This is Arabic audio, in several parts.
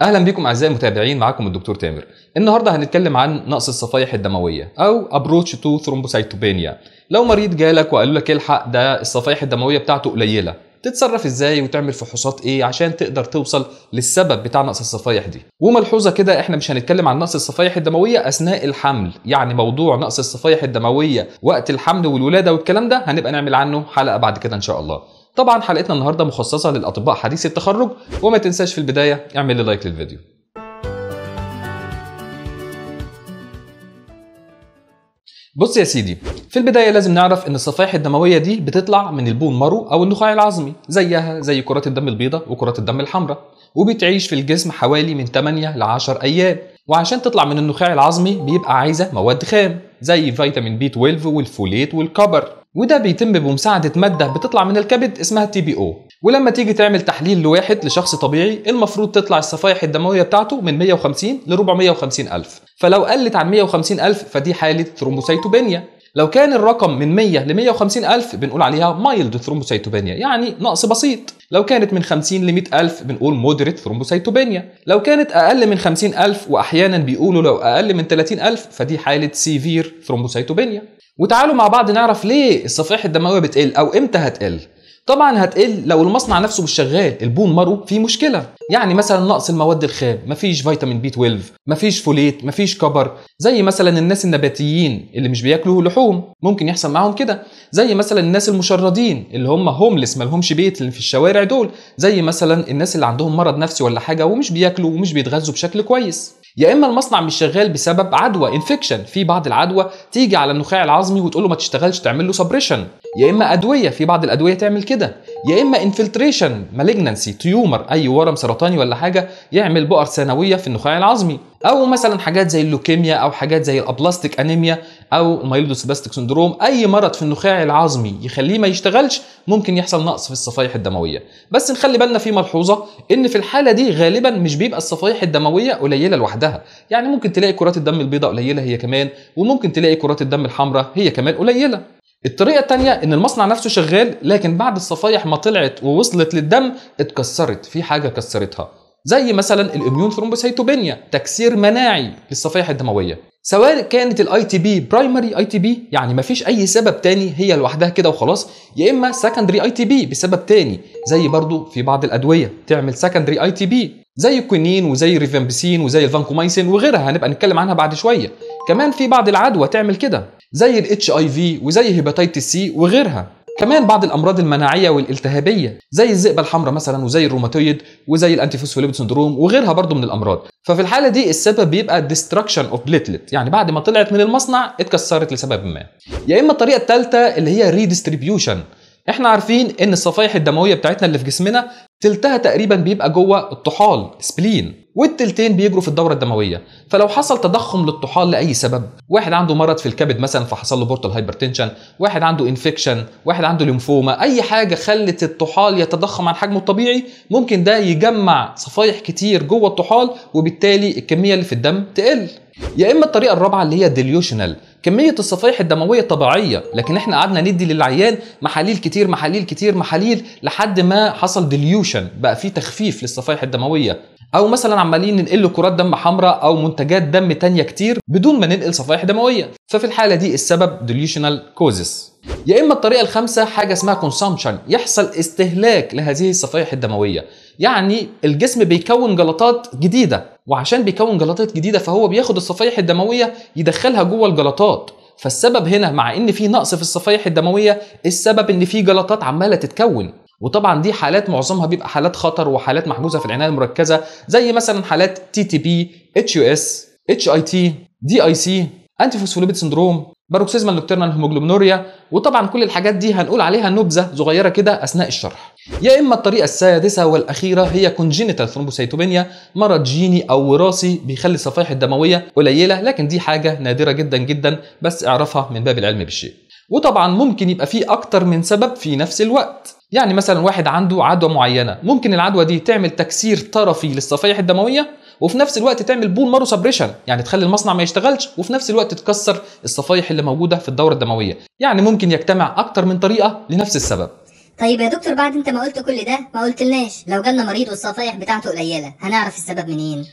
اهلا بكم اعزائي المتابعين معاكم الدكتور تامر النهارده هنتكلم عن نقص الصفائح الدمويه او ابروتش تو ثرومبوسايتوبينيا لو مريض جالك وقالوا لك الحق ده الصفائح الدمويه بتاعته قليله تتصرف ازاي وتعمل فحوصات ايه عشان تقدر توصل للسبب بتاع نقص الصفائح دي وملحوظه كده احنا مش هنتكلم عن نقص الصفائح الدمويه اثناء الحمل يعني موضوع نقص الصفائح الدمويه وقت الحمل والولاده والكلام ده هنبقى نعمل عنه حلقه بعد كده ان شاء الله طبعا حلقتنا النهارده مخصصه للاطباء حديثي التخرج وما تنساش في البدايه اعمل لي لايك للفيديو بص يا سيدي في البدايه لازم نعرف ان الصفائح الدمويه دي بتطلع من البون مارو او النخاع العظمي زيها زي كرات الدم البيضاء وكرات الدم الحمراء وبتعيش في الجسم حوالي من 8 ل 10 ايام وعشان تطلع من النخاع العظمي بيبقى عايزه مواد خام زي فيتامين بي 12 والفوليت والكبر وده بيتم بمساعدة مادة بتطلع من الكبد اسمها تي بي او ولما تيجي تعمل تحليل لواحد لشخص طبيعي المفروض تطلع الصفائح الدموية بتاعته من 150 ل 450 ألف فلو قلت عن 150 ألف فدي حالة ثرومبوسيتوبينيا لو كان الرقم من 100 ل 150 ألف بنقول عليها مايلد ثرومبوسيتوبينيا يعني نقص بسيط لو كانت من 50 ل 100 ألف بنقول مودريت ثرومبوسيتوبينيا لو كانت أقل من 50 ألف وأحيانا بيقولوا لو أقل من 30 ألف فدي حالة سيفير ثرومبوسيتوبينيا وتعالوا مع بعض نعرف ليه الصفائح الدمويه بتقل او امتى هتقل طبعا هتقل لو المصنع نفسه مش شغال البون مارو فيه مشكله يعني مثلا نقص المواد الخام مفيش فيتامين بي 12 مفيش فوليت مفيش كبر زي مثلا الناس النباتيين اللي مش بياكلوا لحوم ممكن يحصل معاهم كده زي مثلا الناس المشردين اللي هم هوملس مالهمش بيت اللي في الشوارع دول زي مثلا الناس اللي عندهم مرض نفسي ولا حاجه ومش بياكلوا ومش بيتغذوا بشكل كويس يا اما المصنع مش شغال بسبب عدوى انفكشن في بعض العدوى تيجي على النخاع العظمي وتقول له ما تشتغلش تعمل له سبريشن يا اما ادويه في بعض الادويه تعمل كده يا اما انفلتريشن مالجنسي تيومر اي ورم سرطاني ولا حاجه يعمل بؤر ثانويه في النخاع العظمي او مثلا حاجات زي اللوكيميا او حاجات زي الابلاستيك انيميا او الميلودوسيباستيك سندروم اي مرض في النخاع العظمي يخليه ما يشتغلش ممكن يحصل نقص في الصفائح الدمويه بس نخلي بالنا في ملحوظه ان في الحاله دي غالبا مش بيبقى الصفائح الدمويه قليله لوحدها يعني ممكن تلاقي كرات الدم البيضاء قليله هي كمان وممكن تلاقي كرات الدم الحمراء هي كمان قليله الطريقة التانية إن المصنع نفسه شغال لكن بعد الصفايح ما طلعت ووصلت للدم اتكسرت في حاجة كسرتها زي مثلا الاميون ثرومبوسيتوبينيا تكسير مناعي للصفائح الدموية سواء كانت الاي تي بي برايمري اي تي بي يعني مفيش اي سبب تاني هي لوحدها كده وخلاص يا اما سكندري اي تي بي بسبب تاني زي برضو في بعض الادويه تعمل سكندري اي تي بي زي الكوينين وزي الريفامبسين وزي الفانكومايسين وغيرها هنبقى نتكلم عنها بعد شويه كمان في بعض العدوى تعمل كده زي الاتش اي في وزي هيباتيتس سي وغيرها كمان بعض الامراض المناعيه والالتهابيه زي الذئبه الحمراء مثلا وزي الروماتويد وزي الانتيفوسفوليبيد سندروم وغيرها برضه من الامراض ففي الحاله دي السبب بيبقى ديستراكشن اوف بليتلت يعني بعد ما طلعت من المصنع اتكسرت لسبب ما يا اما الطريقه الثالثه اللي هي ريديستريبيوشن احنا عارفين ان الصفائح الدمويه بتاعتنا اللي في جسمنا تلتها تقريبا بيبقى جوه الطحال سبلين والتلتين بيجروا في الدوره الدمويه فلو حصل تضخم للطحال لاي سبب واحد عنده مرض في الكبد مثلا فحصل له بورتال هايبرتنشن واحد عنده انفكشن واحد عنده ليمفوما اي حاجه خلت الطحال يتضخم عن حجمه الطبيعي ممكن ده يجمع صفائح كتير جوه الطحال وبالتالي الكميه اللي في الدم تقل يا اما الطريقه الرابعه اللي هي ديليوشنال كميه الصفائح الدمويه طبيعيه لكن احنا قعدنا ندي للعيان محاليل كتير محاليل كتير محاليل لحد ما حصل ديليوشن بقى في تخفيف للصفائح الدمويه او مثلا عمالين ننقل كرات دم حمراء او منتجات دم تانية كتير بدون ما ننقل صفائح دمويه ففي الحاله دي السبب ديليوشنال كوزس يا اما الطريقه الخامسه حاجه اسمها كونسامشن يحصل استهلاك لهذه الصفائح الدمويه يعني الجسم بيكون جلطات جديده وعشان بيكون جلطات جديده فهو بياخد الصفائح الدمويه يدخلها جوه الجلطات فالسبب هنا مع ان في نقص في الصفائح الدمويه السبب ان في جلطات عماله تتكون وطبعا دي حالات معظمها بيبقى حالات خطر وحالات محجوزه في العنايه المركزه زي مثلا حالات تي تي بي اتش يو اس اتش اي تي دي اي سي انتي فوسفوليبيد سندروم باروكسيزمال نوكترنال هيموجلوبينوريا وطبعا كل الحاجات دي هنقول عليها نبذه صغيره كده اثناء الشرح يا اما الطريقه السادسه والاخيره هي كونجينيتال ثرومبوسيتوبينيا مرض جيني او وراثي بيخلي الصفائح الدمويه قليله لكن دي حاجه نادره جدا جدا بس اعرفها من باب العلم بالشيء وطبعا ممكن يبقى في اكتر من سبب في نفس الوقت يعني مثلا واحد عنده عدوى معينه ممكن العدوى دي تعمل تكسير طرفي للصفائح الدمويه وفي نفس الوقت تعمل بول مارو سبريشن يعني تخلي المصنع ما يشتغلش وفي نفس الوقت تكسر الصفائح اللي موجوده في الدوره الدمويه يعني ممكن يجتمع اكتر من طريقه لنفس السبب طيب يا دكتور بعد انت ما قلت كل ده ما قلتلناش لو جالنا مريض والصفائح بتاعته قليله هنعرف السبب منين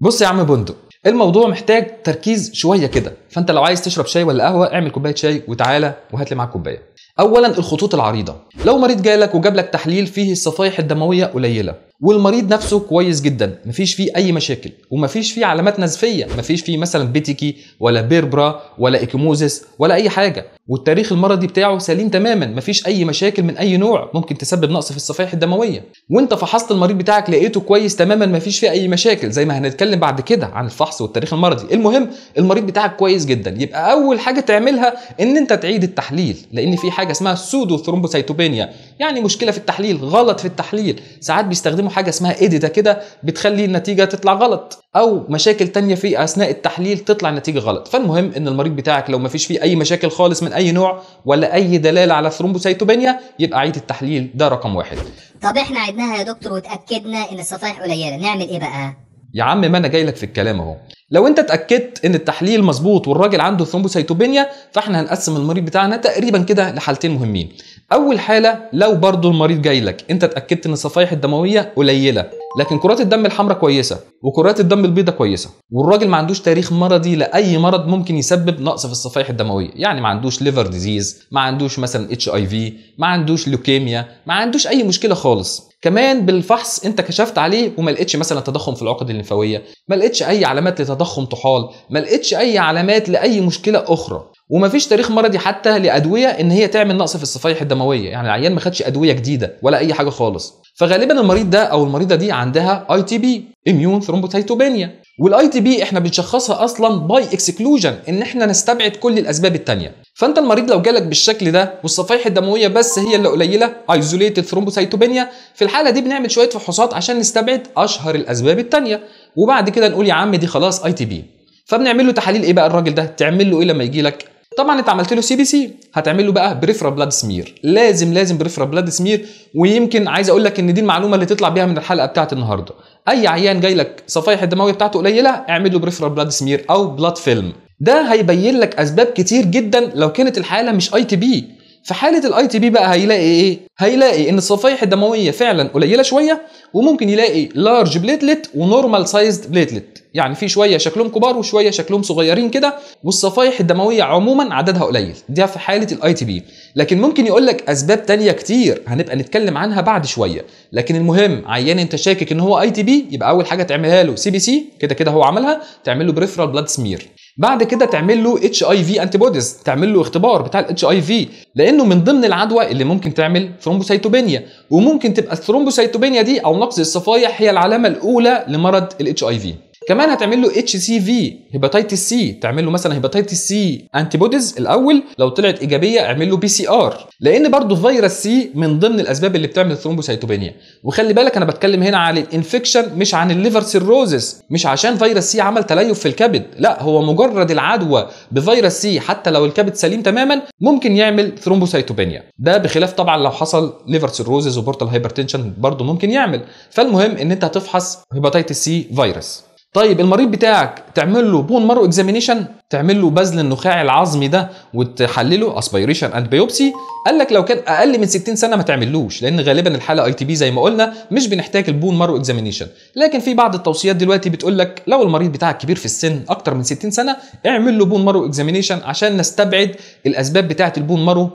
بص يا عم بندق الموضوع محتاج تركيز شويه كده فانت لو عايز تشرب شاي ولا قهوه اعمل كوبايه شاي وتعالى وهات لي معاك كوبايه اولا الخطوط العريضه لو مريض جالك وجاب لك تحليل فيه الصفائح الدمويه قليله والمريض نفسه كويس جدا مفيش فيه اي مشاكل ومفيش فيه علامات نزفيه مفيش فيه مثلا بيتيكي ولا بيربرا ولا ايكيموزيس ولا اي حاجه والتاريخ المرضي بتاعه سليم تماما مفيش اي مشاكل من اي نوع ممكن تسبب نقص في الصفائح الدمويه وانت فحصت المريض بتاعك لقيته كويس تماما مفيش فيه اي مشاكل زي ما هنتكلم بعد كده عن الفحص والتاريخ المرضي المهم المريض بتاعك كويس جدا يبقى اول حاجه تعملها ان انت تعيد التحليل لان في في حاجه اسمها سودو ثرومبوسيتوبينيا يعني مشكله في التحليل غلط في التحليل ساعات بيستخدموا حاجه اسمها اديتا كده بتخلي النتيجه تطلع غلط او مشاكل تانية في اثناء التحليل تطلع النتيجه غلط فالمهم ان المريض بتاعك لو ما فيش فيه اي مشاكل خالص من اي نوع ولا اي دلاله على ثرومبوسيتوبينيا يبقى عيد التحليل ده رقم واحد طب احنا عدناها يا دكتور وتاكدنا ان الصفائح قليله نعمل ايه بقى يا عم ما انا جاي لك في الكلام اهو لو انت اتاكدت ان التحليل مظبوط والراجل عنده ثرومبوسيتوبينيا فاحنا هنقسم المريض بتاعنا تقريبا كده لحالتين مهمين اول حاله لو برضه المريض جاي لك انت اتاكدت ان الصفائح الدمويه قليله لكن كرات الدم الحمراء كويسه وكرات الدم البيضاء كويسه والراجل ما عندوش تاريخ مرضي لاي مرض ممكن يسبب نقص في الصفائح الدمويه يعني ما عندوش ليفر ديزيز ما عندوش مثلا اتش اي في ما عندوش لوكيميا ما عندوش اي مشكله خالص كمان بالفحص انت كشفت عليه وما لقيتش مثلا تضخم في العقد الليمفاويه ما لقيتش اي علامات لتضخم طحال ما لقيتش اي علامات لاي مشكله اخرى ومفيش تاريخ مرضي حتى لادويه ان هي تعمل نقص في الصفائح الدمويه يعني العيان ما خدش ادويه جديده ولا اي حاجه خالص فغالبا المريض ده او المريضه دي عندها اي تي بي اميون ثرومبوسايتوبينيا والاي تي بي احنا بنشخصها اصلا باي اكسكلوجن ان احنا نستبعد كل الاسباب الثانيه فانت المريض لو جالك بالشكل ده والصفائح الدمويه بس هي اللي قليله ايزوليتد ثرومبوسايتوبينيا في الحاله دي بنعمل شويه فحوصات عشان نستبعد اشهر الاسباب الثانيه وبعد كده نقول يا عم دي خلاص اي تي بي فبنعمل له تحاليل ايه بقى الراجل ده تعمل له ايه لما يجي لك طبعا انت عملت له سي بي سي هتعمل له بقى بريفرا بلاد سمير لازم لازم بريفرا بلاد سمير ويمكن عايز اقول لك ان دي المعلومه اللي تطلع بيها من الحلقه بتاعه النهارده اي عيان جاي لك صفائح الدمويه بتاعته قليله اعمل له بريفرا بلاد سمير او بلاد فيلم ده هيبين لك اسباب كتير جدا لو كانت الحاله مش اي تي بي في حاله الاي تي بي بقى هيلاقي ايه هيلاقي ان الصفائح الدمويه فعلا قليله شويه وممكن يلاقي لارج بليتلت ونورمال سايزد بليتلت يعني في شويه شكلهم كبار وشويه شكلهم صغيرين كده والصفائح الدمويه عموما عددها قليل ده في حاله الاي تي بي لكن ممكن يقول لك اسباب تانية كتير هنبقى نتكلم عنها بعد شويه لكن المهم عيان انت شاكك ان هو اي تي بي يبقى اول حاجه تعملها له سي بي سي كده كده هو عملها تعمل له بريفرال بلاد سمير بعد كده تعمل له اتش اي في انتي بوديز تعمل له اختبار بتاع الاتش اي في لانه من ضمن العدوى اللي ممكن تعمل ثرومبوسيتوبينيا وممكن تبقى الثرومبوسيتوبينيا دي او نقص الصفائح هي العلامه الاولى لمرض الاتش اي في كمان هتعمل له اتش سي في هيباتيتس سي تعمل له مثلا هيباتيتس سي انتي بوديز الاول لو طلعت ايجابيه اعمل له بي سي ار لان برضه فيروس سي من ضمن الاسباب اللي بتعمل الثرومبوسيتوبينيا وخلي بالك انا بتكلم هنا عن الانفكشن مش عن الليفر سيروزس مش عشان فيروس سي عمل تليف في الكبد لا هو مجرد العدوى بفيروس سي حتى لو الكبد سليم تماما ممكن يعمل ثرومبوسيتوبينيا ده بخلاف طبعا لو حصل ليفر سيروزس وبورتال هايبرتنشن برضه ممكن يعمل فالمهم ان انت هتفحص هيباتيتس سي فيروس طيب المريض بتاعك تعمل له بون مارو اكزامينيشن تعمل له بذل النخاع العظمي ده وتحلله اسبيريشن اند بيوبسي قال لك لو كان اقل من 60 سنه ما تعملوش لان غالبا الحاله اي تي بي زي ما قلنا مش بنحتاج البون مارو اكزامينيشن لكن في بعض التوصيات دلوقتي بتقول لك لو المريض بتاعك كبير في السن اكتر من 60 سنه اعمل له بون مارو اكزامينيشن عشان نستبعد الاسباب بتاعه البون مارو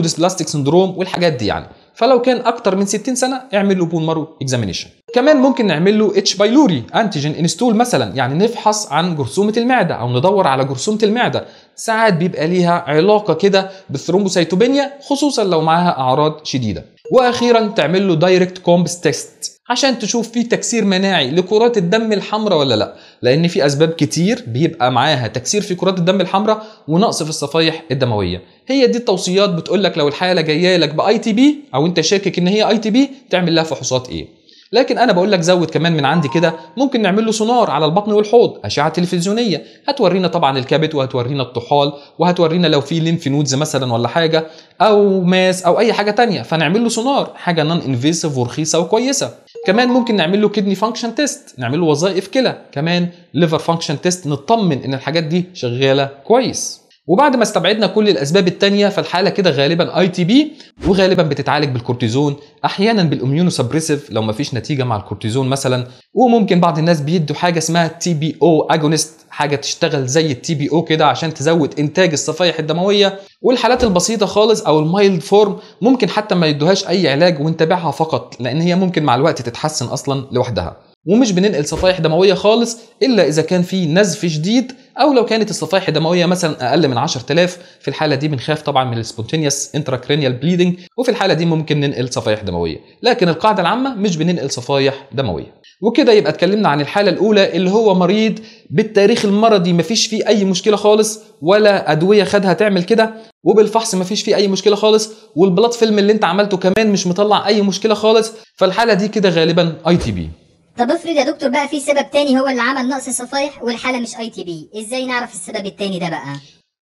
ديسبلاستيك سندروم والحاجات دي يعني فلو كان اكتر من 60 سنه اعمل له بون مارو اكزامينيشن كمان ممكن نعمل له اتش بايلوري انتيجين انستول مثلا يعني نفحص عن جرثومه المعده او ندور على جرثومه المعده ساعات بيبقى ليها علاقه كده بالثرومبوسيتوبينيا خصوصا لو معاها اعراض شديده واخيرا تعمل له دايركت كومبس تيست عشان تشوف في تكسير مناعي لكرات الدم الحمراء ولا لا لان في اسباب كتير بيبقى معاها تكسير في كرات الدم الحمراء ونقص في الصفائح الدمويه هي دي التوصيات بتقول لك لو الحاله جايه لك باي تي بي او انت شاكك ان هي اي تي بي تعمل لها فحوصات ايه لكن انا بقول لك زود كمان من عندي كده ممكن نعمل له سونار على البطن والحوض اشعه تلفزيونيه هتورينا طبعا الكبد وهتورينا الطحال وهتورينا لو في ليمف نودز مثلا ولا حاجه او ماس او اي حاجه تانية فنعمل له سونار حاجه نون انفيسيف ورخيصه وكويسه كمان ممكن نعمل له كدني فانكشن تيست نعمل له وظائف كلى كمان ليفر فانكشن تيست نطمن ان الحاجات دي شغاله كويس وبعد ما استبعدنا كل الاسباب التانيه فالحاله كده غالبا اي تي بي وغالبا بتتعالج بالكورتيزون احيانا بالاميونو سبريسيف لو مفيش نتيجه مع الكورتيزون مثلا وممكن بعض الناس بيدوا حاجه اسمها تي بي او اجونست حاجه تشتغل زي التي بي او كده عشان تزود انتاج الصفائح الدمويه والحالات البسيطه خالص او المايلد فورم ممكن حتى ما يدوهاش اي علاج ونتابعها فقط لان هي ممكن مع الوقت تتحسن اصلا لوحدها ومش بننقل صفائح دمويه خالص الا اذا كان في نزف شديد او لو كانت الصفائح الدمويه مثلا اقل من 10000 في الحاله دي بنخاف طبعا من السبونتينيوس انتراكرينيال بليدنج وفي الحاله دي ممكن ننقل صفائح دمويه لكن القاعده العامه مش بننقل صفائح دمويه وكده يبقى اتكلمنا عن الحاله الاولى اللي هو مريض بالتاريخ المرضي مفيش فيه اي مشكله خالص ولا ادويه خدها تعمل كده وبالفحص مفيش فيه اي مشكله خالص والبلاط فيلم اللي انت عملته كمان مش مطلع اي مشكله خالص فالحاله دي كده غالبا اي تي بي طب افرض يا دكتور بقى في سبب تاني هو اللي عمل نقص صفائح والحاله مش اي تي بي ازاي نعرف السبب التاني ده بقى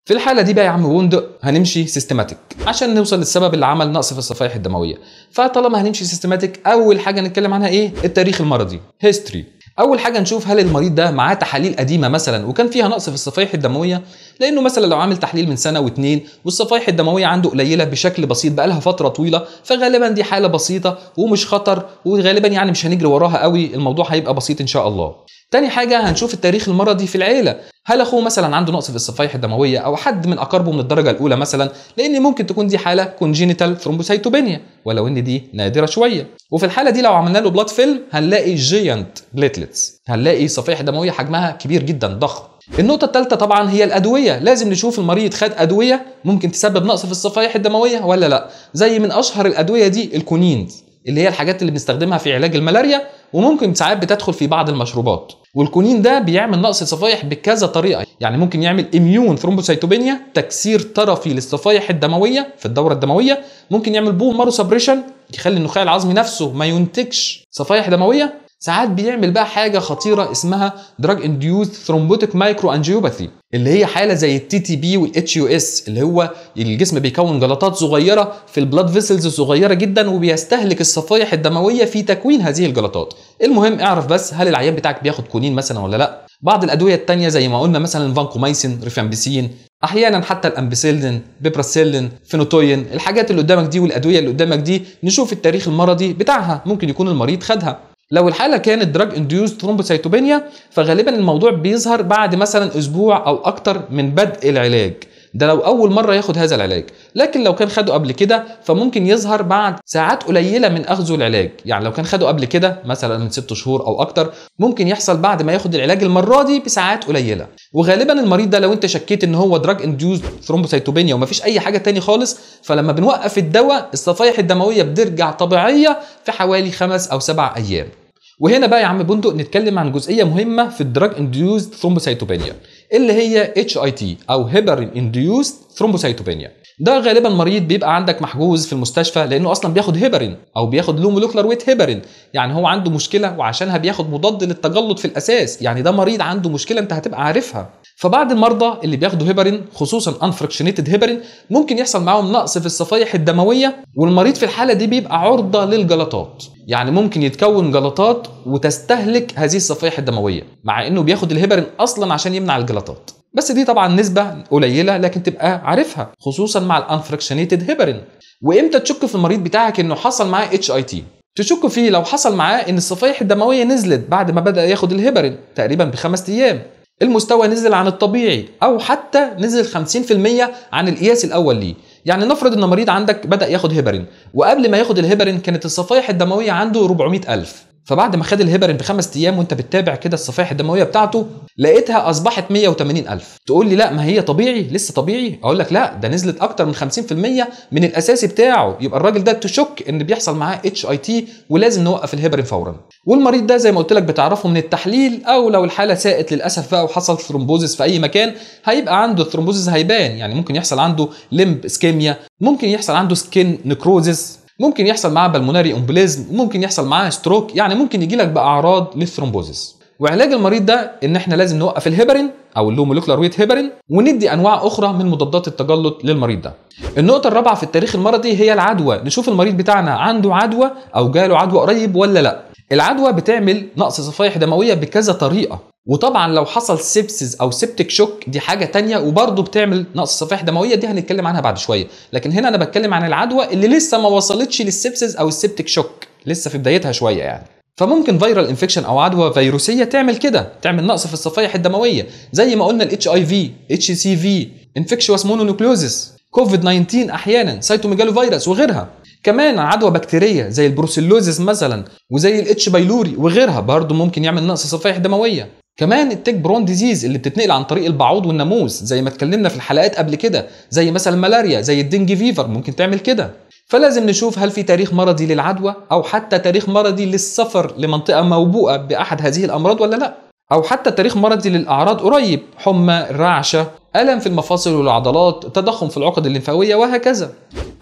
في الحاله دي بقى يا عم بندق هنمشي سيستماتيك عشان نوصل للسبب اللي عمل نقص في الصفائح الدمويه فطالما هنمشي سيستماتيك اول حاجه نتكلم عنها ايه التاريخ المرضي هيستوري اول حاجه نشوف هل المريض ده معاه تحاليل قديمه مثلا وكان فيها نقص في الصفائح الدمويه لانه مثلا لو عامل تحليل من سنه واتنين والصفائح الدمويه عنده قليله بشكل بسيط بقالها فتره طويله فغالبا دي حاله بسيطه ومش خطر وغالبا يعني مش هنجري وراها قوي الموضوع هيبقى بسيط ان شاء الله تاني حاجة هنشوف التاريخ المرضي في العيلة هل اخوه مثلا عنده نقص في الصفائح الدمويه او حد من اقاربه من الدرجه الاولى مثلا لان ممكن تكون دي حاله كونجينيتال ثرومبوسايتوبينيا ولو ان دي نادره شويه وفي الحاله دي لو عملنا له بلاد فيلم هنلاقي جيانت بليتلتس هنلاقي صفائح دمويه حجمها كبير جدا ضخم النقطة الثالثة طبعا هي الأدوية، لازم نشوف المريض خد أدوية ممكن تسبب نقص في الصفائح الدموية ولا لأ، زي من أشهر الأدوية دي الكونينز اللي هي الحاجات اللي بنستخدمها في علاج الملاريا وممكن ساعات بتدخل في بعض المشروبات والكونين ده بيعمل نقص الصفائح بكذا طريقه يعني ممكن يعمل اميون ثرومبوسيتوبينيا تكسير طرفي للصفائح الدمويه في الدوره الدمويه ممكن يعمل بون مارو سبريشن يخلي النخاع العظمي نفسه ما ينتجش صفائح دمويه ساعات بيعمل بقى حاجة خطيرة اسمها drug induced ثرومبوتيك مايكرو انجيوباثي اللي هي حالة زي التي تي بي والاتش يو اس اللي هو الجسم بيكون جلطات صغيرة في البلاد فيسلز صغيرة جدا وبيستهلك الصفائح الدموية في تكوين هذه الجلطات المهم اعرف بس هل العيان بتاعك بياخد كونين مثلا ولا لا بعض الأدوية التانية زي ما قلنا مثلا فانكومايسين ريفامبيسين احيانا حتى الامبسيلين بيبراسيلين فينوتوين الحاجات اللي قدامك دي والادويه اللي قدامك دي نشوف التاريخ المرضي بتاعها ممكن يكون المريض خدها لو الحاله كانت دراج induced thrombocytopenia فغالبا الموضوع بيظهر بعد مثلا اسبوع او اكتر من بدء العلاج ده لو اول مره ياخد هذا العلاج لكن لو كان خده قبل كده فممكن يظهر بعد ساعات قليله من اخذه العلاج يعني لو كان خده قبل كده مثلا من 6 شهور او اكتر ممكن يحصل بعد ما ياخد العلاج المره دي بساعات قليله وغالبا المريض ده لو انت شكيت ان هو دراج انديوز ثرومبوسيتوبينيا ومفيش اي حاجه تاني خالص فلما بنوقف الدواء الصفائح الدمويه بترجع طبيعيه في حوالي خمس او سبع ايام وهنا بقى يا عم بندق نتكلم عن جزئيه مهمه في الدراج انديوز ثرومبوسيتوبينيا اللي هي اتش اي تي او هيبرين انديوست ثرومبوسايتوبينيا ده غالبا مريض بيبقى عندك محجوز في المستشفى لانه اصلا بياخد هيبرين او بياخد لو مولوكلر ويت هيبرين يعني هو عنده مشكله وعشانها بياخد مضاد للتجلط في الاساس يعني ده مريض عنده مشكله انت هتبقى عارفها فبعض المرضى اللي بياخدوا هيبرين خصوصا انفركشنيتد هيبرين ممكن يحصل معاهم نقص في الصفائح الدمويه والمريض في الحاله دي بيبقى عرضه للجلطات يعني ممكن يتكون جلطات وتستهلك هذه الصفائح الدمويه مع انه بياخد الهيبرين اصلا عشان يمنع الجلطات بس دي طبعا نسبه قليله لكن تبقى عارفها خصوصا مع الانفركشنيتد هيبرين وامتى تشك في المريض بتاعك انه حصل معاه اتش اي تي تشك فيه لو حصل معاه ان الصفائح الدمويه نزلت بعد ما بدا ياخد الهيبرين تقريبا بخمس ايام المستوى نزل عن الطبيعي او حتى نزل 50% عن القياس الاول ليه يعني نفرض ان مريض عندك بدا ياخد هيبرين وقبل ما ياخد الهيبرين كانت الصفائح الدمويه عنده 400000 فبعد ما خد الهيبرين بخمس ايام وانت بتتابع كده الصفائح الدمويه بتاعته لقيتها اصبحت 180000 تقول لي لا ما هي طبيعي لسه طبيعي اقول لك لا ده نزلت اكتر من 50% من الاساسي بتاعه يبقى الراجل ده تشك ان بيحصل معاه اتش اي تي ولازم نوقف الهيبرين فورا والمريض ده زي ما قلت لك بتعرفه من التحليل او لو الحاله ساءت للاسف بقى وحصل ثرومبوزس في اي مكان هيبقى عنده الثرومبوزيس هيبان يعني ممكن يحصل عنده لمب اسكيميا ممكن يحصل عنده سكين نكروزس ممكن يحصل معاه بالموناري امبليزم ممكن يحصل معاه ستروك يعني ممكن يجي لك باعراض للثرومبوزيس وعلاج المريض ده ان احنا لازم نوقف الهيبرين او اللو موليكولار ويت هيبرين وندي انواع اخرى من مضادات التجلط للمريض ده النقطه الرابعه في التاريخ المرضي هي العدوى نشوف المريض بتاعنا عنده عدوى او جاله عدوى قريب ولا لا العدوى بتعمل نقص صفائح دمويه بكذا طريقه وطبعا لو حصل سيبسز او سيبتك شوك دي حاجه تانية وبرضه بتعمل نقص صفائح دمويه دي هنتكلم عنها بعد شويه لكن هنا انا بتكلم عن العدوى اللي لسه ما وصلتش للسيبسز او السيبتك شوك لسه في بدايتها شويه يعني فممكن فيرال انفكشن او عدوى فيروسيه تعمل كده تعمل نقص في الصفائح الدمويه زي ما قلنا الاتش اي في اتش سي في انفكشوس مونونوكلوزس كوفيد 19 احيانا سايتوميجالو فيروس وغيرها كمان عدوى بكتيريه زي البروسيلوزيس مثلا وزي الاتش بايلوري وغيرها برضه ممكن يعمل نقص صفائح دمويه كمان التيك برون ديزيز اللي بتتنقل عن طريق البعوض والناموس زي ما اتكلمنا في الحلقات قبل كده زي مثلا الملاريا زي الدنجي فيفر ممكن تعمل كده فلازم نشوف هل في تاريخ مرضي للعدوى او حتى تاريخ مرضي للسفر لمنطقه موبوءه باحد هذه الامراض ولا لا او حتى تاريخ مرضي للاعراض قريب حمى رعشه الم في المفاصل والعضلات تضخم في العقد الليمفاويه وهكذا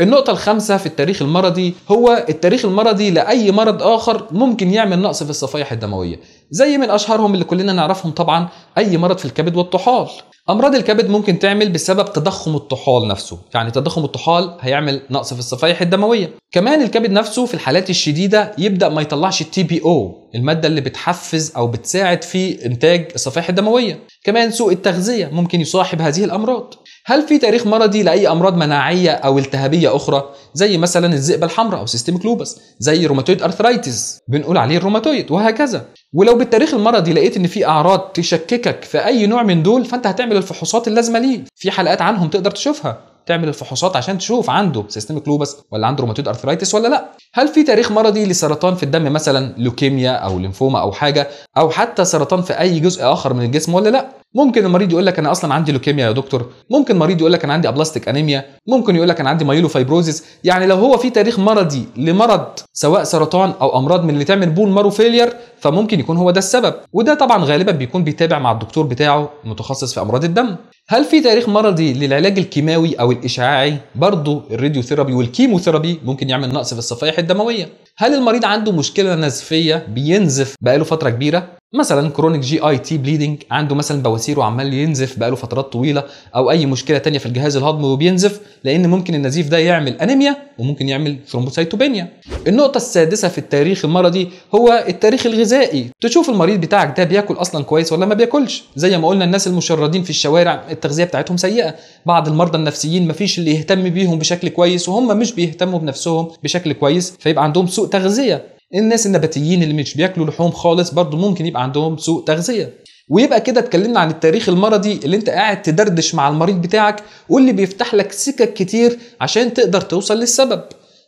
النقطة الخامسة في التاريخ المرضي هو التاريخ المرضي لأي مرض آخر ممكن يعمل نقص في الصفائح الدموية زي من أشهرهم اللي كلنا نعرفهم طبعا أي مرض في الكبد والطحال امراض الكبد ممكن تعمل بسبب تضخم الطحال نفسه يعني تضخم الطحال هيعمل نقص في الصفائح الدمويه كمان الكبد نفسه في الحالات الشديده يبدا ما يطلعش التي بي او الماده اللي بتحفز او بتساعد في انتاج الصفائح الدمويه كمان سوء التغذيه ممكن يصاحب هذه الامراض هل في تاريخ مرضي لاي امراض مناعيه او التهابيه اخرى زي مثلا الذئبه الحمراء او سيستميك لوبس زي روماتويد ارثرايتس بنقول عليه الروماتويد وهكذا ولو بالتاريخ المرضي لقيت ان في اعراض تشككك في اي نوع من دول فانت هتعمل الفحوصات اللازمه ليه في حلقات عنهم تقدر تشوفها تعمل الفحوصات عشان تشوف عنده سيستميك لوبس ولا عنده روماتويد ارثرايتس ولا لا هل في تاريخ مرضي لسرطان في الدم مثلا لوكيميا او لينفوما او حاجه او حتى سرطان في اي جزء اخر من الجسم ولا لا ممكن المريض يقول لك انا اصلا عندي لوكيميا يا دكتور ممكن مريض يقول لك انا عندي ابلاستيك انيميا ممكن يقول لك انا عندي مايلو فايبروزيس يعني لو هو في تاريخ مرضي لمرض سواء سرطان او امراض من اللي تعمل بون مارو فيلير فممكن يكون هو ده السبب وده طبعا غالبا بيكون بيتابع مع الدكتور بتاعه المتخصص في امراض الدم هل في تاريخ مرضي للعلاج الكيماوي او الاشعاعي برضه والكيمو والكيموثيرابي ممكن يعمل نقص في الصفائح الدمويه هل المريض عنده مشكله نزفيه بينزف بقاله فتره كبيره مثلا كرونيك جي اي تي بليدنج عنده مثلا بواسير وعمال ينزف بقاله فترات طويله او اي مشكله تانية في الجهاز الهضمي وبينزف لان ممكن النزيف ده يعمل انيميا وممكن يعمل ثرومبوسايتوبينيا النقطه السادسه في التاريخ المرضي هو التاريخ الغذائي تشوف المريض بتاعك ده بياكل اصلا كويس ولا ما بياكلش زي ما قلنا الناس المشردين في الشوارع التغذيه بتاعتهم سيئه بعض المرضى النفسيين مفيش اللي يهتم بيهم بشكل كويس وهم مش بيهتموا بنفسهم بشكل كويس فيبقى عندهم سوء تغذيه الناس النباتيين اللي مش بياكلوا لحوم خالص برضو ممكن يبقى عندهم سوء تغذيه ويبقى كده اتكلمنا عن التاريخ المرضي اللي انت قاعد تدردش مع المريض بتاعك واللي بيفتح لك سكك كتير عشان تقدر توصل للسبب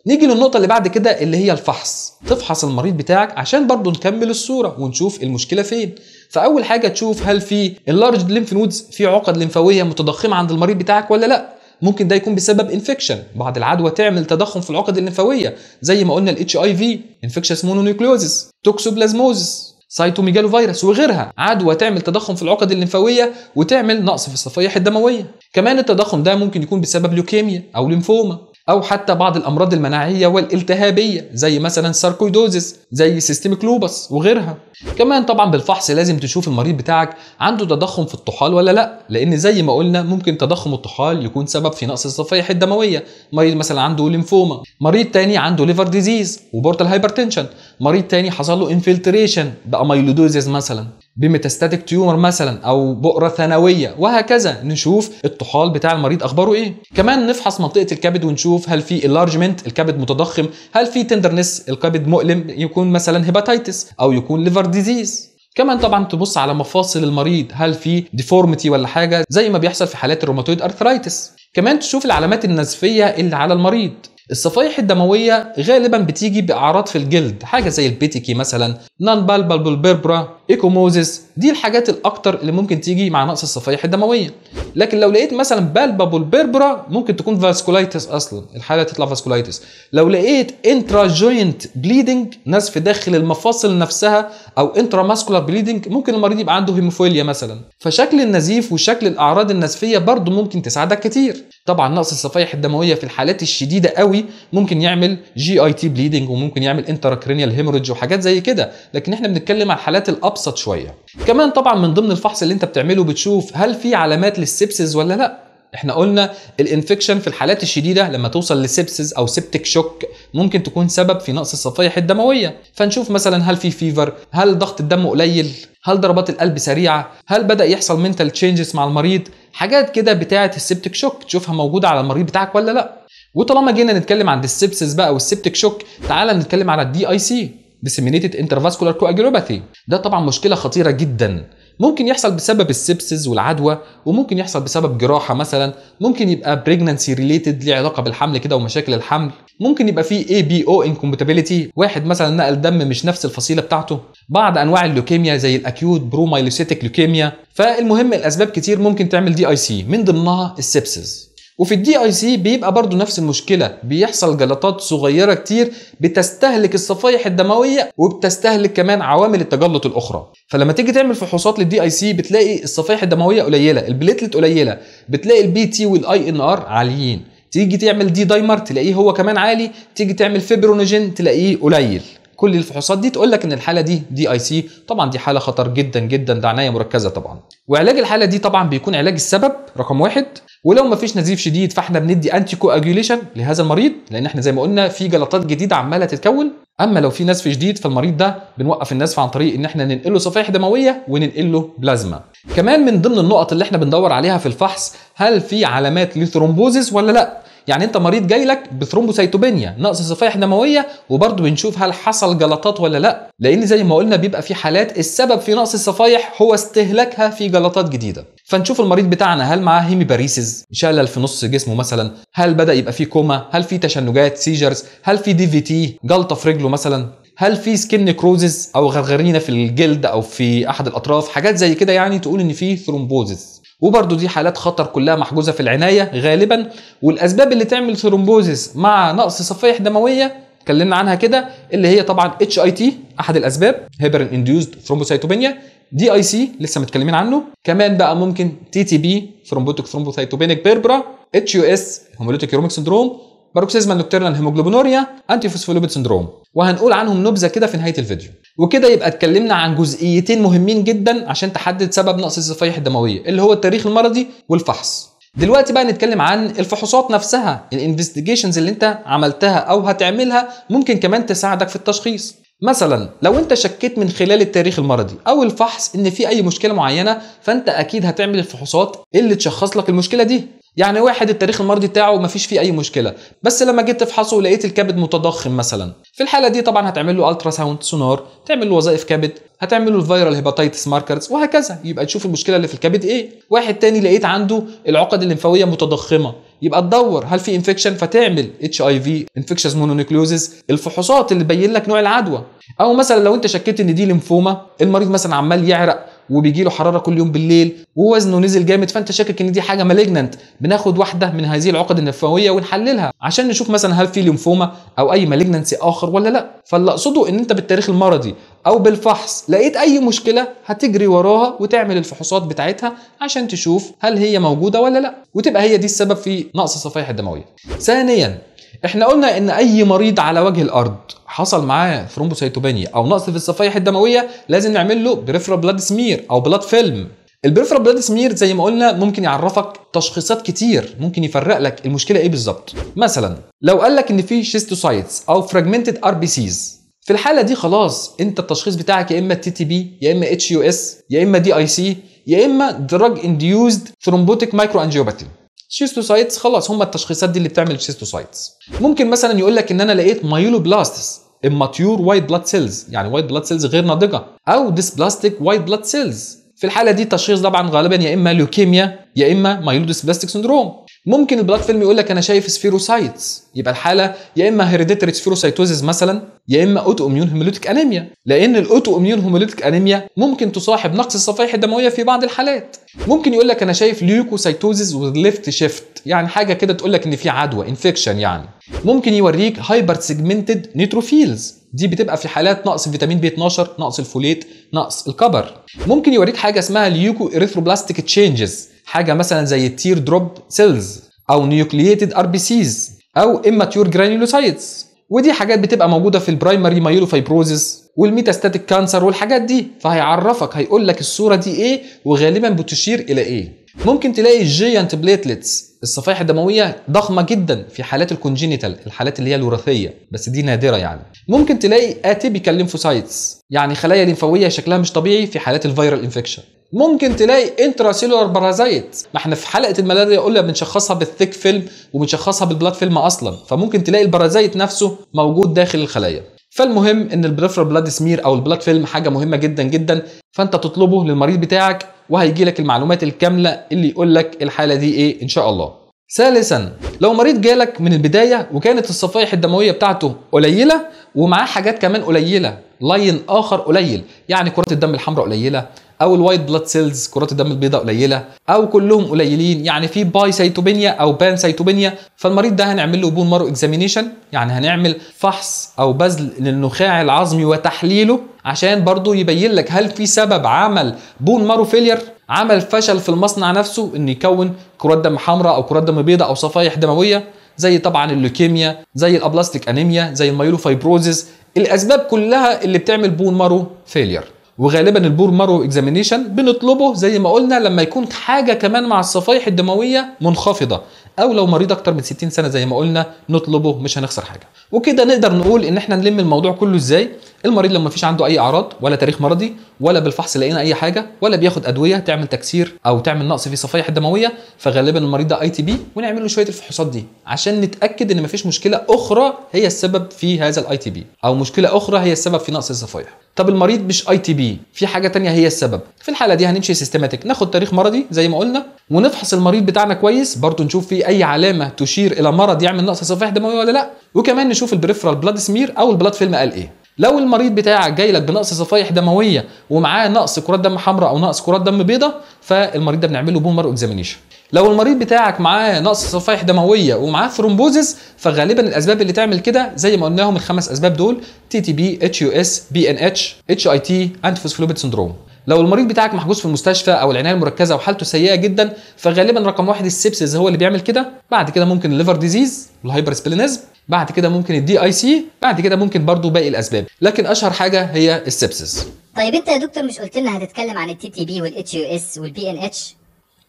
نيجي للنقطة اللي بعد كده اللي هي الفحص تفحص المريض بتاعك عشان برضه نكمل الصورة ونشوف المشكلة فين فأول حاجة تشوف هل في اللارج ليمف نودز في عقد لمفاوية متضخمة عند المريض بتاعك ولا لأ ممكن ده يكون بسبب انفكشن بعض العدوى تعمل تضخم في العقد الليمفاويه زي ما قلنا الاتش اي في انفكشس مونونيوكليوزس توكسوبلازموزس سايتوميجالو فيروس وغيرها عدوى تعمل تضخم في العقد الليمفاويه وتعمل نقص في الصفائح الدمويه كمان التضخم ده ممكن يكون بسبب لوكيميا او ليمفوما او حتى بعض الامراض المناعيه والالتهابيه زي مثلا ساركويدوزيس زي سيستميك لوبس وغيرها كمان طبعا بالفحص لازم تشوف المريض بتاعك عنده تضخم في الطحال ولا لا لان زي ما قلنا ممكن تضخم الطحال يكون سبب في نقص الصفائح الدمويه مريض مثلا عنده ليمفوما مريض تاني عنده ليفر ديزيز وبورتال هايبرتنشن مريض تاني حصل له انفلتريشن باميلودوزيز مثلا بميتاستاتيك تيومر مثلا او بؤره ثانويه وهكذا نشوف الطحال بتاع المريض اخباره ايه كمان نفحص منطقه الكبد ونشوف هل في انلارجمنت الكبد متضخم هل في تندرنس الكبد مؤلم يكون مثلا هيباتيتس او يكون ليفر ديزيز كمان طبعا تبص على مفاصل المريض هل في ديفورميتي ولا حاجه زي ما بيحصل في حالات الروماتويد ارثرايتس كمان تشوف العلامات النزفيه اللي على المريض الصفائح الدمويه غالبا بتيجي باعراض في الجلد حاجه زي البيتيكي مثلا نان بالبال بيربرا ايكوموزيس دي الحاجات الاكتر اللي ممكن تيجي مع نقص الصفائح الدمويه لكن لو لقيت مثلا بالبابول بيربرا ممكن تكون فاسكولايتس اصلا الحاله تطلع فاسكولايتس لو لقيت انترا جوينت بليدنج نزف داخل المفاصل نفسها او انترا ماسكولار بليدنج ممكن المريض يبقى عنده هيموفيليا مثلا فشكل النزيف وشكل الاعراض النزفيه برضه ممكن تساعدك كتير طبعا نقص الصفائح الدمويه في الحالات الشديده قوي ممكن يعمل جي اي تي بليدنج وممكن يعمل انتراكرينيال هيموريدج وحاجات زي كده لكن احنا بنتكلم على الحالات الابسط شويه كمان طبعا من ضمن الفحص اللي انت بتعمله بتشوف هل في علامات للسبسز ولا لا احنا قلنا الانفكشن في الحالات الشديده لما توصل لسبسز او سبتك شوك ممكن تكون سبب في نقص الصفائح الدمويه فنشوف مثلا هل في فيفر هل ضغط الدم قليل هل ضربات القلب سريعه هل بدا يحصل منتال تشينجز مع المريض حاجات كده بتاعه السبتك شوك تشوفها موجوده على المريض بتاعك ولا لا وطالما جينا نتكلم عن السبسز بقى والسبتك شوك تعالى نتكلم على الدي اي سي disseminated intravascular coagulopathy ده طبعا مشكله خطيره جدا ممكن يحصل بسبب السبسز والعدوى وممكن يحصل بسبب جراحه مثلا ممكن يبقى pregnancy ريليتد ليه علاقه بالحمل كده ومشاكل الحمل ممكن يبقى فيه اي بي او انكومباتيبيليتي واحد مثلا نقل دم مش نفس الفصيله بتاعته بعض انواع اللوكيميا زي الاكيوت برومايلوسيتيك لوكيميا فالمهم الاسباب كتير ممكن تعمل دي اي سي من ضمنها السبسز وفي الدي اي سي بيبقى برضو نفس المشكله بيحصل جلطات صغيره كتير بتستهلك الصفائح الدمويه وبتستهلك كمان عوامل التجلط الاخرى فلما تيجي تعمل فحوصات للدي اي سي بتلاقي الصفائح الدمويه قليله البليتلت قليله بتلاقي البي تي والاي ان ار عاليين تيجي تعمل دي دايمر تلاقيه هو كمان عالي تيجي تعمل فيبرونوجين تلاقيه قليل كل الفحوصات دي تقول لك ان الحاله دي دي اي سي طبعا دي حاله خطر جدا جدا ده عنايه مركزه طبعا وعلاج الحاله دي طبعا بيكون علاج السبب رقم واحد ولو ما فيش نزيف شديد فاحنا بندي انتي كواجيوليشن لهذا المريض لان احنا زي ما قلنا في جلطات جديده عماله تتكون اما لو في نزف شديد فالمريض ده بنوقف النزف عن طريق ان احنا ننقل له صفائح دمويه وننقل له بلازما كمان من ضمن النقط اللي احنا بندور عليها في الفحص هل في علامات لثرومبوزيس ولا لا يعني انت مريض جاي لك بثرومبوسيتوبينيا نقص صفائح دمويه وبرضه بنشوف هل حصل جلطات ولا لا لان زي ما قلنا بيبقى في حالات السبب في نقص الصفائح هو استهلاكها في جلطات جديده فنشوف المريض بتاعنا هل معاه هيميباريسز شلل في نص جسمه مثلا هل بدا يبقى فيه كوما هل في تشنجات سيجرز هل في دي في تي جلطه في رجله مثلا هل في سكين نكروزز او غرغرينه في الجلد او في احد الاطراف حاجات زي كده يعني تقول ان في ثرومبوزز وبرضو دي حالات خطر كلها محجوزه في العنايه غالبا والاسباب اللي تعمل ثرومبوزيس مع نقص صفائح دمويه اتكلمنا عنها كده اللي هي طبعا اتش اي تي احد الاسباب هيبرن اندوزد ثرومبوسايتوبينيا دي اي سي لسه متكلمين عنه كمان بقى ممكن تي تي بي ثرومبوتيك ثرومبوسايتوبينيك بيربرا اتش يو اس هيموليتيك يوروميك سندروم باروكسيزما نوكتيرنال هيموجلوبينوريا انتي فوسفولوبيد سندروم وهنقول عنهم نبذه كده في نهايه الفيديو وكده يبقى اتكلمنا عن جزئيتين مهمين جدا عشان تحدد سبب نقص الصفائح الدمويه اللي هو التاريخ المرضي والفحص دلوقتي بقى نتكلم عن الفحوصات نفسها الانفستيجيشنز اللي انت عملتها او هتعملها ممكن كمان تساعدك في التشخيص مثلا لو انت شكيت من خلال التاريخ المرضي او الفحص ان في اي مشكله معينه فانت اكيد هتعمل الفحوصات اللي تشخص لك المشكله دي يعني واحد التاريخ المرضي بتاعه مفيش فيه اي مشكله بس لما جيت تفحصه لقيت الكبد متضخم مثلا في الحاله دي طبعا هتعمل له الترا ساوند سونار تعمل له وظائف كبد هتعمل له الفيرال هيباتيتس ماركرز وهكذا يبقى تشوف المشكله اللي في الكبد ايه واحد تاني لقيت عنده العقد الليمفاويه متضخمه يبقى تدور هل في انفكشن فتعمل اتش اي في انفكشنز مونونيكلوزز الفحوصات اللي تبين لك نوع العدوى او مثلا لو انت شكيت ان دي ليمفوما المريض مثلا عمال يعرق وبيجي له حراره كل يوم بالليل ووزنه نزل جامد فانت شاكك ان دي حاجه مالجننت بناخد واحده من هذه العقد النفويه ونحللها عشان نشوف مثلا هل في ليمفوما او اي مالجننسي اخر ولا لا فاللي اقصده ان انت بالتاريخ المرضي او بالفحص لقيت اي مشكله هتجري وراها وتعمل الفحوصات بتاعتها عشان تشوف هل هي موجوده ولا لا وتبقى هي دي السبب في نقص الصفائح الدمويه ثانيا احنا قلنا ان اي مريض على وجه الارض حصل معاه ثرومبوسيتوبينيا او نقص في الصفائح الدمويه لازم نعمل له بريفرا بلاد سمير او بلاد فيلم البريفرا بلاد سمير زي ما قلنا ممكن يعرفك تشخيصات كتير ممكن يفرق لك المشكله ايه بالظبط مثلا لو قال لك ان في شيستوسايتس او فراجمنتد ار بي سيز في الحاله دي خلاص انت التشخيص بتاعك يا اما تي تي بي يا اما اتش يو اس يا اما دي اي سي يا اما دراج انديوزد ثرومبوتيك مايكرو انجيوباثي شيستوسايتس خلاص هم التشخيصات دي اللي بتعمل شيستوسايتس ممكن مثلا يقول لك ان انا لقيت مايولوبلاستس immature white blood cells يعني white blood cells غير ناضجه او dysplastic white blood cells في الحاله دي التشخيص طبعا غالبا يا اما leukemia يا اما myelodysplastic syndrome ممكن البلاك فيلم يقول لك انا شايف سفيروسايتس يبقى الحاله يا اما هيريديتري سفيروسايتوزيس مثلا يا اما اوتو اميون هيموليتيك انيميا لان الاوتو اميون هيموليتيك انيميا ممكن تصاحب نقص الصفائح الدمويه في بعض الحالات ممكن يقول لك انا شايف ليوكوسايتوزيس وليفت شيفت يعني حاجه كده تقول لك ان في عدوى انفكشن يعني ممكن يوريك هايبر سيجمنتد نيتروفيلز دي بتبقى في حالات نقص فيتامين بي 12 نقص الفوليت نقص الكبر ممكن يوريك حاجه اسمها ليوكو اريثروبلاستيك تشينجز حاجه مثلا زي التير دروب سيلز او نيوكليتد ار بي سيز او اماتيور جرانيولوسايتس ودي حاجات بتبقى موجوده في البرايمري مايلوفايبروزيس والميتاستاتيك كانسر والحاجات دي فهيعرفك هيقول لك الصوره دي ايه وغالبا بتشير الى ايه ممكن تلاقي الجيانت بليتلتس الصفائح الدمويه ضخمه جدا في حالات الكونجينيتال الحالات اللي هي الوراثيه بس دي نادره يعني ممكن تلاقي اتيبيكال ليمفوسايتس يعني خلايا ليمفاويه شكلها مش طبيعي في حالات الفيرال انفكشن ممكن تلاقي انترا سيلولار بارازايت ما احنا في حلقه الملاريا قلنا بنشخصها بالثيك فيلم وبنشخصها بالبلاد فيلم اصلا فممكن تلاقي البارازايت نفسه موجود داخل الخلايا فالمهم ان البريفرال بلاد سمير او البلاد فيلم حاجه مهمه جدا جدا فانت تطلبه للمريض بتاعك وهيجي لك المعلومات الكامله اللي يقول لك الحاله دي ايه ان شاء الله ثالثا لو مريض جالك من البدايه وكانت الصفائح الدمويه بتاعته قليله ومعاه حاجات كمان قليله لاين اخر قليل يعني كرات الدم الحمراء قليله او الوايت بلاد سيلز كرات الدم البيضاء قليله او كلهم قليلين يعني في باي سيتوبينيا او بان سيتوبينيا فالمريض ده هنعمل له بون مارو اكزامينيشن يعني هنعمل فحص او بذل للنخاع العظمي وتحليله عشان برضه يبين لك هل في سبب عمل بون مارو فيلير عمل فشل في المصنع نفسه ان يكون كرات دم حمراء او كرات دم بيضاء او صفائح دمويه زي طبعا اللوكيميا زي الابلاستيك انيميا زي المايلوفايبروزيس الاسباب كلها اللي بتعمل بون مارو فيلير وغالبا البور مارو اكزامينيشن بنطلبه زي ما قلنا لما يكون حاجه كمان مع الصفائح الدمويه منخفضه او لو مريض اكتر من 60 سنه زي ما قلنا نطلبه مش هنخسر حاجه وكده نقدر نقول ان احنا نلم الموضوع كله ازاي المريض لما فيش عنده اي اعراض ولا تاريخ مرضي ولا بالفحص لقينا اي حاجه ولا بياخد ادويه تعمل تكسير او تعمل نقص في صفائح الدمويه فغالبا المريض ده اي تي بي ونعمل له شويه الفحوصات دي عشان نتاكد ان مفيش مشكله اخرى هي السبب في هذا الاي تي بي او مشكله اخرى هي السبب في نقص الصفائح طب المريض مش اي تي بي في حاجه تانية هي السبب في الحاله دي هنمشي سيستماتيك ناخد تاريخ مرضي زي ما قلنا ونفحص المريض بتاعنا كويس برضه نشوف في اي علامه تشير الى مرض يعمل نقص صفائح دمويه ولا لا وكمان نشوف البريفرال بلاد سمير او البلاد فيلم قال ايه لو المريض بتاعك جاي لك بنقص صفائح دمويه ومعاه نقص كرات دم حمراء او نقص كرات دم بيضاء فالمريض ده بنعمله بون مارو اكزامينيشن لو المريض بتاعك معاه نقص صفائح دمويه ومعاه ثرومبوزس فغالبا الاسباب اللي تعمل كده زي ما قلناهم الخمس اسباب دول تي تي بي اتش يو اس بي ان اتش اتش اي تي فوسفلوبيد سندروم لو المريض بتاعك محجوز في المستشفى او العنايه المركزه وحالته سيئه جدا فغالبا رقم واحد السبسز هو اللي بيعمل كده بعد كده ممكن الليفر ديزيز والهايبرسبلينزم بعد كده ممكن الدي اي سي بعد كده ممكن برضو باقي الاسباب لكن اشهر حاجه هي السبسز طيب انت يا دكتور مش قلت لنا هتتكلم عن التي تي بي والاتش يو اس والبي ان اتش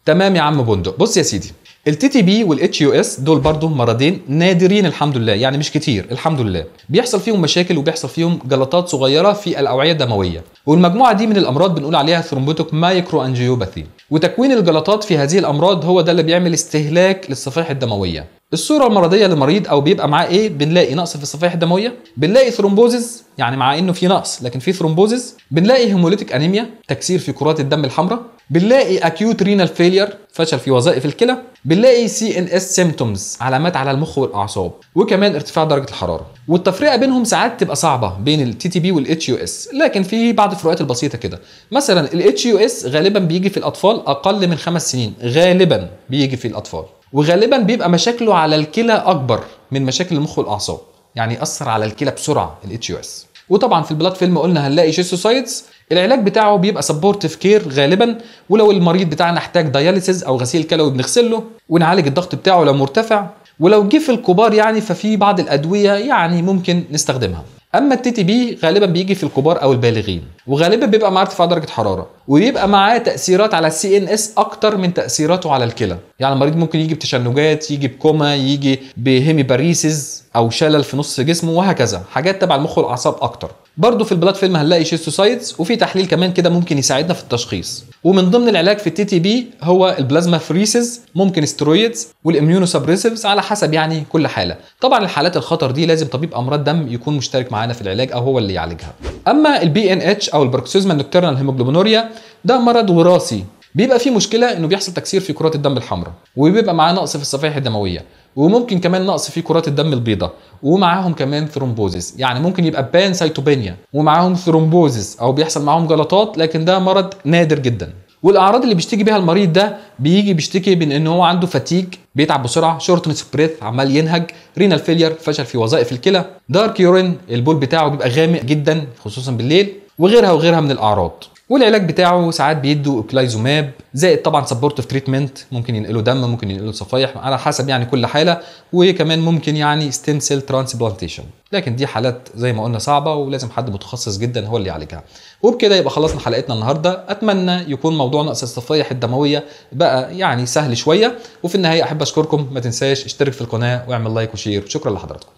تمام يا عم بندق بص يا سيدي التي تي بي والاتش يو اس دول برضه مرضين نادرين الحمد لله يعني مش كتير الحمد لله بيحصل فيهم مشاكل وبيحصل فيهم جلطات صغيره في الاوعيه الدمويه والمجموعه دي من الامراض بنقول عليها ثرومبوتيك مايكرو انجيوباثي وتكوين الجلطات في هذه الامراض هو ده اللي بيعمل استهلاك للصفائح الدمويه الصوره المرضيه للمريض او بيبقى معاه ايه بنلاقي نقص في الصفائح الدمويه بنلاقي ثرومبوزز يعني مع انه في نقص لكن في ثرومبوزز بنلاقي هيموليتيك انيميا تكسير في كرات الدم الحمراء بنلاقي اكيوت رينال فيلير فشل في وظائف الكلى بنلاقي سي ان اس سيمتومز علامات على المخ والاعصاب وكمان ارتفاع درجه الحراره والتفرقه بينهم ساعات تبقى صعبه بين التي تي بي والاتش يو اس لكن في بعض الفروقات البسيطه كده مثلا الاتش يو اس غالبا بيجي في الاطفال اقل من خمس سنين غالبا بيجي في الاطفال وغالبا بيبقى مشاكله على الكلى اكبر من مشاكل المخ والاعصاب يعني ياثر على الكلى بسرعه الاتش يو اس وطبعا في البلاد فيلم قلنا هنلاقي شيستوسايتس العلاج بتاعه بيبقى سبورتيف كير غالبا ولو المريض بتاعنا احتاج دياليسيز او غسيل كلوي بنغسله ونعالج الضغط بتاعه لو مرتفع ولو جه في الكبار يعني ففي بعض الادويه يعني ممكن نستخدمها اما التي تي بي غالبا بيجي في الكبار او البالغين وغالبا بيبقى معاه ارتفاع درجه حراره وبيبقى معاه تاثيرات على السي ان اس اكتر من تاثيراته على الكلى يعني المريض ممكن يجي بتشنجات يجي بكوما يجي باريسز او شلل في نص جسمه وهكذا حاجات تبع المخ والاعصاب اكتر برضه في البلاد فيلم هنلاقي شيستوسايتس وفي تحليل كمان كده ممكن يساعدنا في التشخيص ومن ضمن العلاج في التي تي بي هو البلازما فريسز ممكن استرويدز والاميونو سبريسيفز على حسب يعني كل حاله طبعا الحالات الخطر دي لازم طبيب امراض دم يكون مشترك معانا في العلاج او هو اللي يعالجها اما البي ان اتش او الباركسيزما نكتيرنال هيموجلوبينوريا ده مرض وراثي بيبقى فيه مشكله انه بيحصل تكسير في كرات الدم الحمراء وبيبقى معاه نقص في الصفائح الدمويه وممكن كمان نقص في كرات الدم البيضاء ومعاهم كمان ثرومبوزيس يعني ممكن يبقى بان سيتوبينيا ومعاهم ثرومبوزيس او بيحصل معاهم جلطات لكن ده مرض نادر جدا والاعراض اللي بيشتكي بيها المريض ده بيجي بيشتكي من ان هو عنده فتيك بيتعب بسرعه شورتنس بريث عمال ينهج رينال فيلير فشل في وظائف الكلى دارك يورين البول بتاعه بيبقى غامق جدا خصوصا بالليل وغيرها وغيرها من الاعراض والعلاج بتاعه ساعات بيدوا اوكلايزوماب زائد طبعا سبورتيف تريتمنت ممكن ينقلوا دم ممكن ينقلوا صفايح على حسب يعني كل حاله وكمان ممكن يعني ستيم سيل ترانسبلانتيشن لكن دي حالات زي ما قلنا صعبه ولازم حد متخصص جدا هو اللي يعالجها وبكده يبقى خلصنا حلقتنا النهارده اتمنى يكون موضوع نقص الصفائح الدمويه بقى يعني سهل شويه وفي النهايه احب اشكركم ما تنساش اشترك في القناه واعمل لايك وشير شكرا لحضراتكم